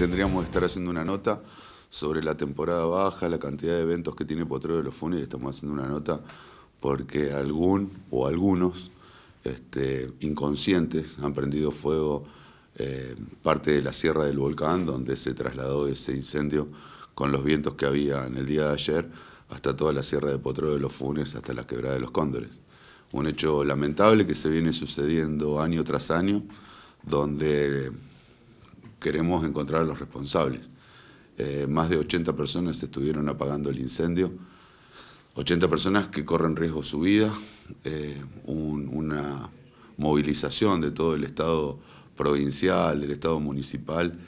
tendríamos que estar haciendo una nota sobre la temporada baja, la cantidad de eventos que tiene Potrero de los Funes, estamos haciendo una nota porque algún o algunos este, inconscientes han prendido fuego eh, parte de la Sierra del Volcán, donde se trasladó ese incendio con los vientos que había en el día de ayer, hasta toda la Sierra de Potrero de los Funes, hasta la Quebrada de los Cóndores. Un hecho lamentable que se viene sucediendo año tras año, donde queremos encontrar a los responsables. Eh, más de 80 personas estuvieron apagando el incendio, 80 personas que corren riesgo su vida, eh, una movilización de todo el Estado provincial, del Estado municipal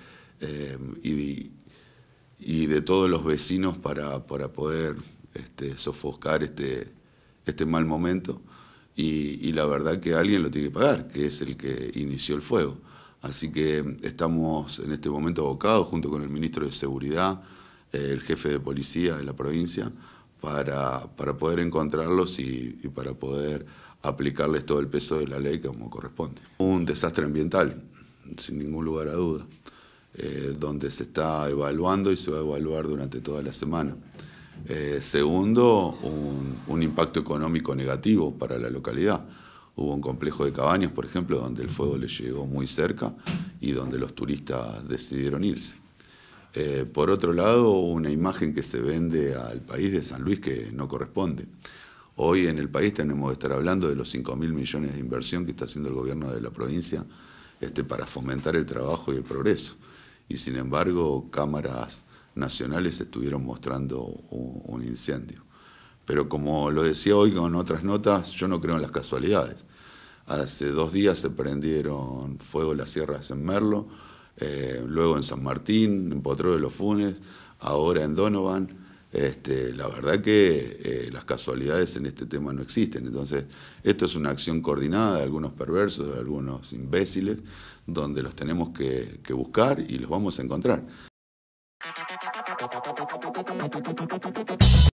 eh, y, de todos los vecinos para, para poder este, sofocar este, este mal momento. y, la verdad que alguien lo tiene que pagar, que es el que inició el fuego. Así que estamos en este momento abocados junto con el ministro de Seguridad, eh, el jefe de policía de la provincia, para, poder encontrarlos y, para poder aplicarles todo el peso de la ley como corresponde. Un desastre ambiental, sin ningún lugar a duda, eh, donde se está evaluando y se va a evaluar durante toda la semana. Eh, segundo, un impacto económico negativo para la localidad Hubo un complejo de cabañas, por ejemplo, donde el fuego le llegó muy cerca y donde los turistas decidieron irse. Eh, por otro lado, una imagen que se vende al país de San Luis que no corresponde. Hoy en el país tenemos que estar hablando de los 5 mil millones de inversión que está haciendo el gobierno de la provincia este, para fomentar el trabajo y el progreso. Y sin embargo, cámaras nacionales estuvieron mostrando un incendio. Pero como lo decía hoy con otras notas, yo no creo en las casualidades. Hace dos días se prendieron fuego las sierras en Merlo, eh, luego en San Martín, en Potrero de los Funes, ahora en Donovan. Este, la verdad que eh, las casualidades en este tema no existen. Entonces, esto es una acción coordinada de algunos perversos, de algunos imbéciles, donde los tenemos que buscar y los vamos a encontrar.